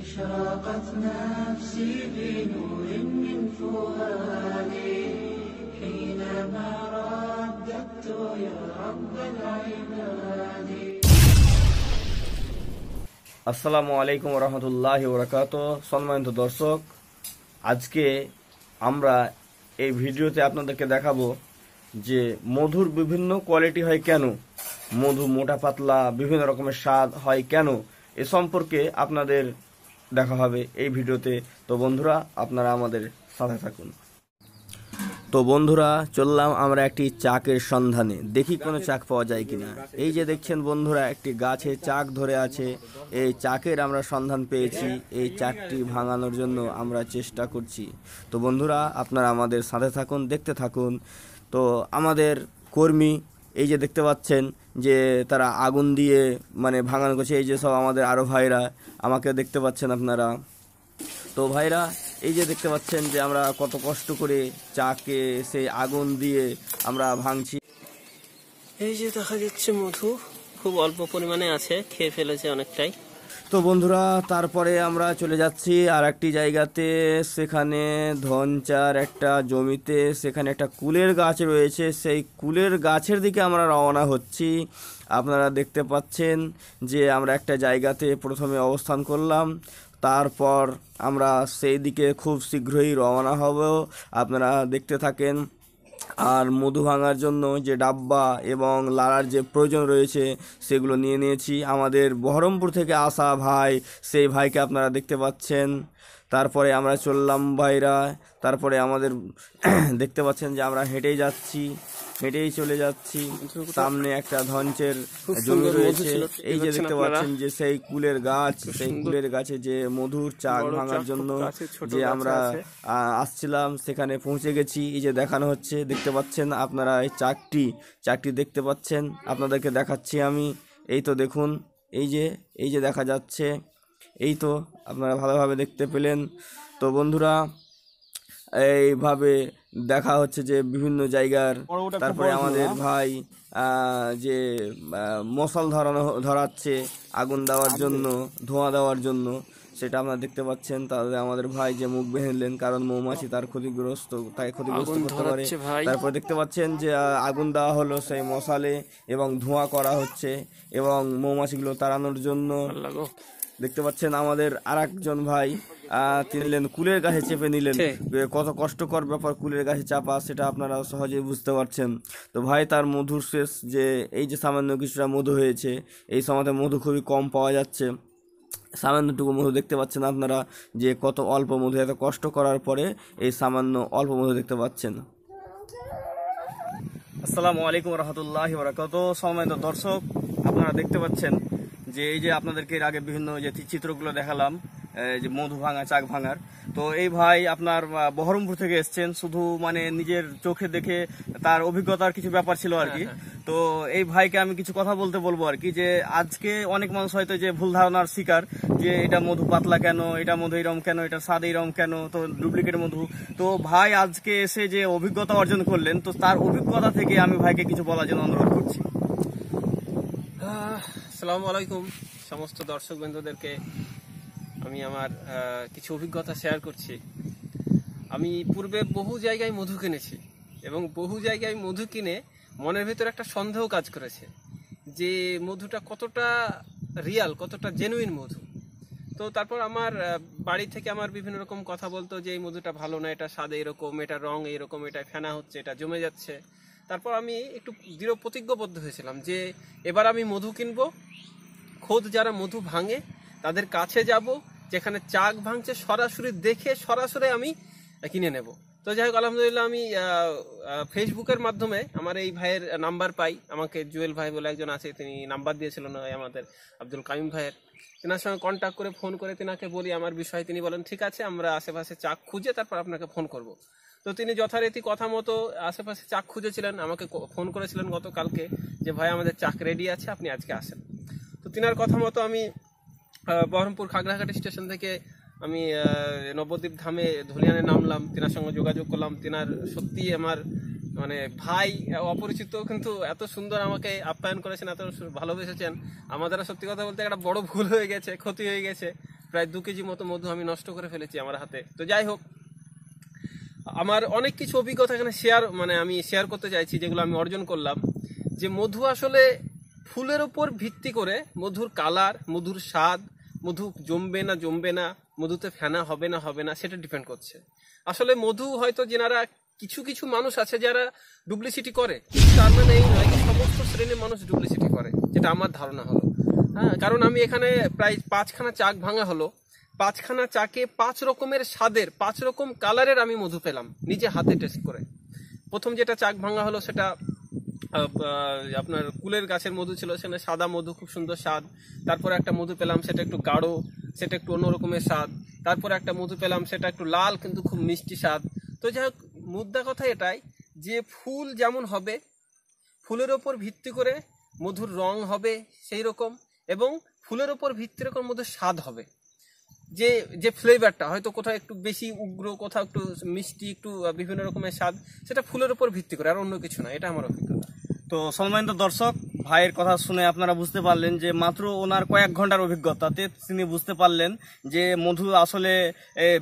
اشراقت نفسي بنور من فؤادي حينما رددت يا رب العباد আসসালামু আলাইকুম রহমতুল্লাহ ওরাকাত সম্মানিত দর্শক আজকে আমরা এই ভিডিওতে আপনাদেরকে দেখাবো যে মধুর বিভিন্ন কোয়ালিটি হয় কেন মধু মোটা পাতলা বিভিন্ন রকমের স্বাদ হয় কেন এ সম্পর্কে আপনাদের দেখা হবে এই ভিডিওতে তো বন্ধুরা আপনারা আমাদের সাথে থাকুন তো বন্ধুরা চললাম আমরা একটি চাকের সন্ধানে দেখি কোনো চাক পাওয়া যায় কিনা এই যে দেখছেন বন্ধুরা একটি গাছে চাক ধরে আছে এই চাকের আমরা সন্ধান পেয়েছি এই চাকটি ভাঙানোর জন্য আমরা চেষ্টা করছি তো বন্ধুরা আপনারা আমাদের সাথে থাকুন দেখতে থাকুন তো আমাদের কর্মী এই যে দেখতে পাচ্ছেন যে তারা আগুন দিয়ে মানে ভাঙানো করছে এই যে সব আমাদের আরও ভাইরা আমাকে দেখতে পাচ্ছেন আপনারা তো ভাইরা এই যে দেখতে পাচ্ছেন যে আমরা কত কষ্ট করে চাকে সেই আগুন দিয়ে আমরা ভাঙছি এই যে দেখা যাচ্ছে মধু খুব অল্প পরিমাণে আছে খেয়ে ফেলেছে অনেকটাই তো বন্ধুরা তারপরে আমরা চলে যাচ্ছি আর একটি জায়গাতে সেখানে ধনচার একটা জমিতে সেখানে একটা কুলের গাছ রয়েছে সেই কুলের গাছের দিকে আমরা রওনা হচ্ছি আপনারা দেখতে পাচ্ছেন যে আমরা একটা জায়গাতে প্রথমে অবস্থান করলাম তারপর আমরা সেই দিকে খুব শীঘ্রই রওনা হব আপনারা দেখতে থাকেন আর মধু ভাঙার জন্য যে ডাব্বা এবং লাড়ার যে প্রয়োজন রয়েছে সেগুলো নিয়ে নিয়েছি আমাদের বহরমপুর থেকে আসা ভাই সেই ভাইকে আপনারা দেখতে পাচ্ছেন তারপরে আমরা চললাম ভাইরা তারপরে আমাদের দেখতে পাচ্ছেন যে আমরা হেঁটেই যাচ্ছি হেঁটেই চলে যাচ্ছি সামনে একটা ধঞ্চের জমি রয়েছে এই যে দেখতে পাচ্ছেন যে সেই কুলের গাছ সেই কুলের গাছে যে মধুর চাক ভাঙার জন্য যে আমরা আসছিলাম সেখানে পৌঁছে গেছি এই যে দেখানো হচ্ছে দেখতে পাচ্ছেন আপনারা এই চাকটি চাকটি দেখতে পাচ্ছেন আপনাদেরকে দেখাচ্ছি আমি এই তো দেখুন এই যে এই যে দেখা যাচ্ছে এই তো আপনারা ভালোভাবে দেখতে পেলেন তো বন্ধুরা এইভাবে দেখা হচ্ছে যে বিভিন্ন জায়গার তারপরে আমাদের ভাই যে মশাল ধরানো ধরাচ্ছে আগুন দেওয়ার জন্য ধোঁয়া দেওয়ার জন্য সেটা আপনারা দেখতে পাচ্ছেন তাহলে আমাদের ভাই যে মুখ বেঁধলেন কারণ মৌমাছি তার ক্ষতিগ্রস্ত তাই ক্ষতিগ্রস্ত করতে পারে তারপরে দেখতে পাচ্ছেন যে আগুন দেওয়া হলো সেই মশালে এবং ধোঁয়া করা হচ্ছে এবং মৌমাছিগুলো তাড়ানোর জন্য দেখতে পাচ্ছেন আমাদের আর একজন ভাই তিনি নিলেন কুলের গাছে চেপে নিলেন কত কষ্টকর ব্যাপার কুলের গাছে চাপা সেটা আপনারা সহজেই বুঝতে পারছেন তো ভাই তার মধুর শেষ যে এই যে সামান্য কিছুটা মধু হয়েছে এই সময়তে মধু খুবই কম পাওয়া যাচ্ছে সামান্যটুকু মধু দেখতে পাচ্ছেন আপনারা যে কত অল্প মধু এত কষ্ট করার পরে এই সামান্য অল্প মধু দেখতে পাচ্ছেন আসসালামু আলাইকুম রহমতুল্লাহ বরাকাত সময় দর্শক আপনারা দেখতে পাচ্ছেন যে এই যে আপনাদেরকে এর আগে বিভিন্ন যে চিত্রগুলো দেখালাম যে মধু ভাঙা চাক ভাঙার তো এই ভাই আপনার বহরমপুর থেকে এসছেন শুধু মানে নিজের চোখে দেখে তার অভিজ্ঞতার কিছু ব্যাপার ছিল আর কি হ্যাঁ, হ্যাঁ। তো এই ভাইকে আমি কিছু কথা বলতে বলবো আর কি যে আজকে অনেক মানুষ হয়তো যে ভুল ধারণার শিকার যে এটা মধু পাতলা কেন এটা মধু এরম কেন এটা স্বাদ এরম কেন তো ডুপ্লিকেট মধু তো ভাই আজকে এসে যে অভিজ্ঞতা অর্জন করলেন তো তার অভিজ্ঞতা থেকে আমি ভাইকে কিছু বলার জন্য অনুরোধ করছি আসসালামু আলাইকুম সমস্ত দর্শক বৃন্দদেরকে আমি আমার কিছু অভিজ্ঞতা শেয়ার করছি আমি পূর্বে বহু জায়গায় মধু কিনেছি এবং বহু জায়গায় মধু কিনে মনের ভিতর একটা সন্দেহ কাজ করেছে যে মধুটা কতটা রিয়াল কতটা জেনুইন মধু তো তারপর আমার বাড়ি থেকে আমার বিভিন্ন রকম কথা বলতো যে এই মধুটা ভালো না এটা স্বাদ এরকম এটা রং এরকম এটা ফেনা হচ্ছে এটা জমে যাচ্ছে তারপর আমি একটু দৃঢ় প্রতিজ্ঞবদ্ধ হয়েছিলাম যে এবার আমি মধু কিনবো খোদ যারা মধু ভাঙে তাদের কাছে যাব যেখানে চাক ভাঙছে সরাসরি দেখে সরাসরি আমি কিনে নেব তো যাই হোক আলহামদুলিল্লাহ আমি ফেসবুকের মাধ্যমে আমার এই ভাইয়ের নাম্বার পাই আমাকে জুয়েল ভাই বলে একজন আছে তিনি নাম্বার দিয়েছিলেন আমাদের আব্দুল কাইম ভাইয়ের তেনার সঙ্গে কন্ট্যাক্ট করে ফোন করে তেনাকে বলি আমার বিষয়ে তিনি বলেন ঠিক আছে আমরা আশেপাশে চাক খুঁজে তারপর আপনাকে ফোন করব তো তিনি যথারীতি কথা মতো আশেপাশে চাক খুঁজেছিলেন আমাকে ফোন করেছিলেন গতকালকে যে ভাই আমাদের চাক রেডি আছে আপনি আজকে আসেন তো তিনার কথা মতো আমি বহরমপুর খাগড়াঘাটি স্টেশন থেকে আমি নবদ্বীপ ধামে ধুলিয়ানে নামলাম তিনার সঙ্গে যোগাযোগ করলাম তিনার সত্যি আমার মানে ভাই অপরিচিত কিন্তু এত সুন্দর আমাকে আপ্যায়ন করেছেন এত ভালোবেসেছেন আমার দ্বারা সত্যি কথা বলতে একটা বড় ভুল হয়ে গেছে ক্ষতি হয়ে গেছে প্রায় দু কেজি মতো মধু আমি নষ্ট করে ফেলেছি আমার হাতে তো যাই হোক আমার অনেক কিছু অভিজ্ঞতা এখানে শেয়ার মানে আমি শেয়ার করতে চাইছি যেগুলো আমি অর্জন করলাম যে মধু আসলে ফুলের ওপর ভিত্তি করে মধুর কালার মধুর স্বাদ মধু জমবে না জমবে না মধুতে ফেনা হবে না হবে না সেটা ডিপেন্ড করছে আসলে মধু হয়তো যেনারা কিছু কিছু মানুষ আছে যারা ডুপ্লিসিটি করে তার মানে এই নয় সমস্ত শ্রেণীর মানুষ ডুপ্লিসিটি করে যেটা আমার ধারণা হলো হ্যাঁ কারণ আমি এখানে প্রায় পাঁচখানা চাক ভাঙা হলো পাঁচখানা চাকে পাঁচ রকমের স্বাদের পাঁচ রকম কালারের আমি মধু পেলাম নিজে হাতে টেস্ট করে প্রথম যেটা চাক ভাঙা হলো সেটা আপনার কুলের গাছের মধু ছিল সেখানে সাদা মধু খুব সুন্দর স্বাদ তারপর একটা মধু পেলাম সেটা একটু গাঢ় সেটা একটু অন্যরকমের স্বাদ তারপর একটা মধু পেলাম সেটা একটু লাল কিন্তু খুব মিষ্টি স্বাদ তো যাই হোক মুদ্রা কথা এটাই যে ফুল যেমন হবে ফুলের ওপর ভিত্তি করে মধুর রং হবে সেই রকম এবং ফুলের ওপর ভিত্তি করে মধুর স্বাদ হবে যে যে ফ্লেভারটা হয়তো কোথাও একটু বেশি উগ্র কোথাও একটু মিষ্টি একটু বিভিন্ন রকমের স্বাদ সেটা ফুলের উপর ভিত্তি করে আর অন্য কিছু না এটা আমার অভিজ্ঞতা তো সম্মানিত দর্শক ভাইয়ের কথা শুনে আপনারা বুঝতে পারলেন যে মাত্র ওনার কয়েক ঘন্টার অভিজ্ঞতাতে তিনি বুঝতে পারলেন যে মধু আসলে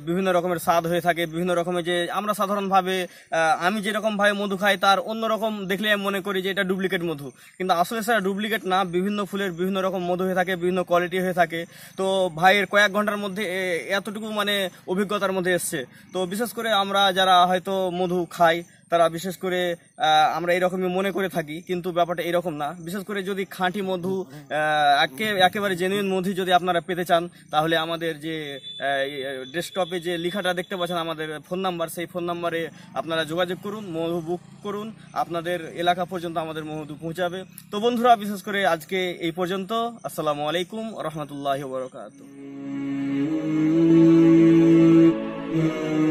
বিভিন্ন রকমের স্বাদ হয়ে থাকে বিভিন্ন রকমের যে আমরা সাধারণভাবে আমি ভাই মধু খাই তার অন্যরকম দেখলে আমি মনে করি যে এটা ডুপ্লিকেট মধু কিন্তু আসলে সেটা ডুপ্লিকেট না বিভিন্ন ফুলের বিভিন্ন রকম মধু হয়ে থাকে বিভিন্ন কোয়ালিটি হয়ে থাকে তো ভাইয়ের কয়েক ঘন্টার মধ্যে এতটুকু মানে অভিজ্ঞতার মধ্যে এসছে তো বিশেষ করে আমরা যারা হয়তো মধু খাই তারা বিশেষ করে আমরা এরকমই মনে করে থাকি কিন্তু ব্যাপারটা এরকম না বিশেষ করে যদি খাঁটি মধু একেবারে জেনুইন মধু যদি আপনারা পেতে চান তাহলে আমাদের যে ডেস্কটপে যে লেখাটা দেখতে পাচ্ছেন আমাদের ফোন নাম্বার সেই ফোন নাম্বারে আপনারা যোগাযোগ করুন মধু বুক করুন আপনাদের এলাকা পর্যন্ত আমাদের মধু পৌঁছাবে তো বন্ধুরা বিশেষ করে আজকে এই পর্যন্ত আসসালামু আলাইকুম রহমতুল্লাহ বরকাত